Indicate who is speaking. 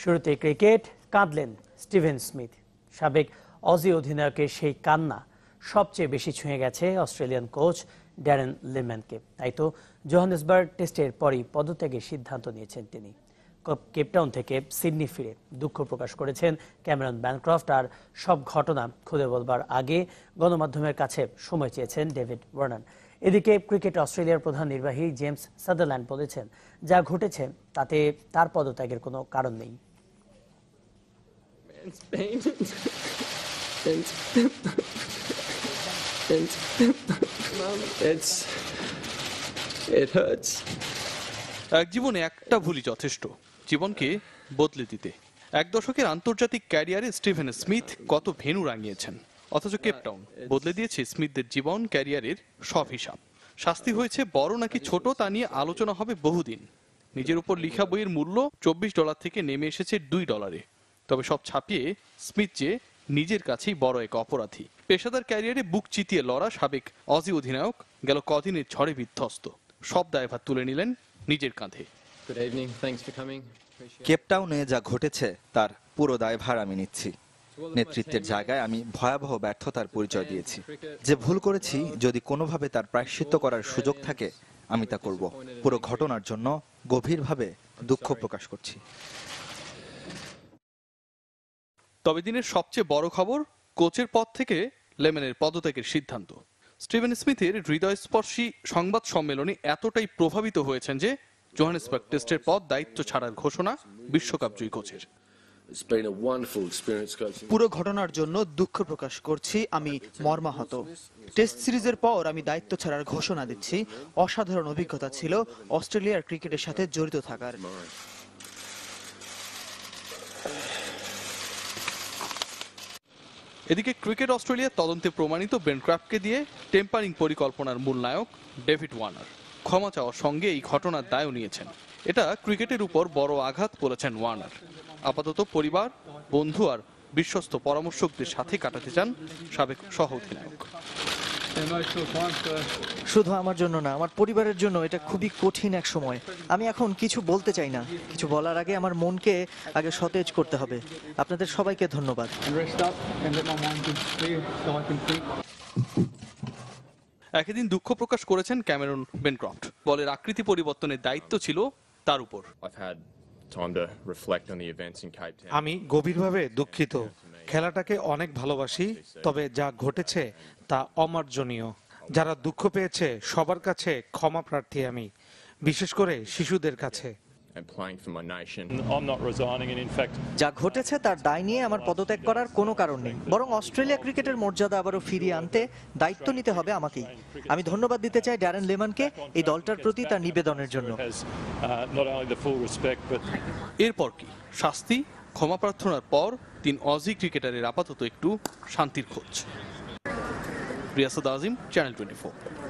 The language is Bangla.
Speaker 1: শুরুতে ক্রিকেট কাঁদলেন স্টিভেন স্মিথ সাবেক অজি অধিনায়কের সেই কান্না সবচেয়ে বেশি ছুঁয়ে গেছে অস্ট্রেলিয়ান কোচ ড্যারেন লিম্যানকে তাই তো জোহানেসবার্গ টেস্টের পরই পদত্যাগের সিদ্ধান্ত নিয়েছেন তিনি কেপটাউন থেকে সিডনি ফিরে দুঃখ প্রকাশ করেছেন ক্যামেরন ব্যানক্রফট আর সব ঘটনা খুদে বলবার আগে গণমাধ্যমের কাছে সময় চেয়েছেন ডেভিড ওয়ার্নার এদিকে ক্রিকেট অস্ট্রেলিয়ার প্রধান নির্বাহী জেমস সাদারল্যান্ড বলেছেন যা ঘটেছে তাতে তার পদত্যাগের কোনো কারণ নেই এক জীবনে একটা ভুলই যথেষ্ট জীবনকে বদলে দিতে এক দশকের আন্তর্জাতিক ক্যারিয়ারে স্টিভেন স্মিথ কত ভেনু রাঙিয়েছেন অথচ কেপটাউন বদলে দিয়েছে স্মিথদের জীবন ক্যারিয়ারের সব হিসাব শাস্তি হয়েছে বড় নাকি ছোট তা নিয়ে আলোচনা হবে বহুদিন নিজের উপর লিখা বইয়ের মূল্য চব্বিশ ডলার থেকে নেমে এসেছে দুই ডলারে তবে সব ছাপিয়ে স্মিথ যে নিজের কাছেই বড় এক অপরাধী পেশাদার ক্যারিয়ারে বুক চিতিয়ে লড়া সাবেক অজি অধিনায়ক গেল কদিনের ঝড়ে বিধ্বস্ত সব দায়ভার তুলে নিলেন নিজের কাঁধে কেপটাউনে যা ঘটেছে তার পুরো দায়ভার আমি নিচ্ছি নেতৃত্বের জায়গায় আমি ভয়াবহ ব্যর্থতার পরিচয় দিয়েছি যে ভুল করেছি যদি কোনোভাবে তার প্রায়শ্চিত্ত করার সুযোগ থাকে আমি তা করব পুরো ঘটনার জন্য গভীরভাবে দুঃখ প্রকাশ করছি তবে দিনের সবচেয়ে বড় খবর কোচের পদ থেকে লেমেনের পদত্যাগের সিদ্ধান্ত স্টিভেন স্মিথের হৃদয়স্পর্শী সংবাদ সম্মেলনে এতটাই প্রভাবিত হয়েছেন যে জোহানেসবার্গ টেস্টের পদ দায়িত্ব ছাড়ার ঘোষণা বিশ্বকাপ জয়ী কোচের পুরো ঘটনার জন্য দুঃখ প্রকাশ করছি আমি মর্মাহত টেস্ট সিরিজের পর আমি দায়িত্ব ছাড়ার ঘোষণা দিচ্ছি অসাধারণ অভিজ্ঞতা ছিল অস্ট্রেলিয়ার ক্রিকেটের সাথে জড়িত থাকার এদিকে ক্রিকেট অস্ট্রেলিয়া তদন্তে প্রমাণিত বেনক্রাফকে দিয়ে টেম্পারিং পরিকল্পনার মূল নায়ক ডেভিড ওয়ার্নার ক্ষমা চাওয়ার সঙ্গে এই ঘটনার দায়ও নিয়েছেন এটা ক্রিকেটের উপর বড় আঘাত করেছেন ওয়ার্নার আপাতত পরিবার বন্ধু আর বিশ্বস্ত পরামর্শকদের সাথে কাটাতে চান সাবেক সহ অধিনায়ক শুধু আমার জন্য না আমার পরিবারের জন্য এটা খুবই কঠিন এক সময় আমি এখন কিছু বলতে চাই না কিছু বলার আগে আমার মনকে আগে সতেজ করতে হবে আপনাদের সবাইকে ধন্যবাদ একই দিন দুঃখ প্রকাশ করেছেন ক্যামেরন বেনক্রফট বলের আকৃতি পরিবর্তনের দায়িত্ব ছিল তার উপর অর্থাৎ আমি গভীরভাবে দুঃখিত খেলাটাকে অনেক ভালোবাসি তবে যা ঘটেছে তা অমার্জনীয় যারা দুঃখ পেয়েছে সবার কাছে ক্ষমা প্রার্থী আমি বিশেষ করে শিশুদের কাছে যা ঘটেছে তার দায় নিয়ে আমার পদত্যাগ করার কোনো কারণ নেই বরং অস্ট্রেলিয়া ক্রিকেটের মর্যাদা আবারও ফিরিয়ে আনতে দায়িত্ব নিতে হবে আমাকেই আমি ধন্যবাদ দিতে চাই ড্যারেন লেমানকে এই দলটার প্রতি তার নিবেদনের জন্য uh, এরপর কি শাস্তি ক্ষমা প্রার্থনার পর তিন অজি ক্রিকেটারের আপাতত একটু শান্তির খোঁজ রিয়াসদ আজিম চ্যানেল টোয়েন্টি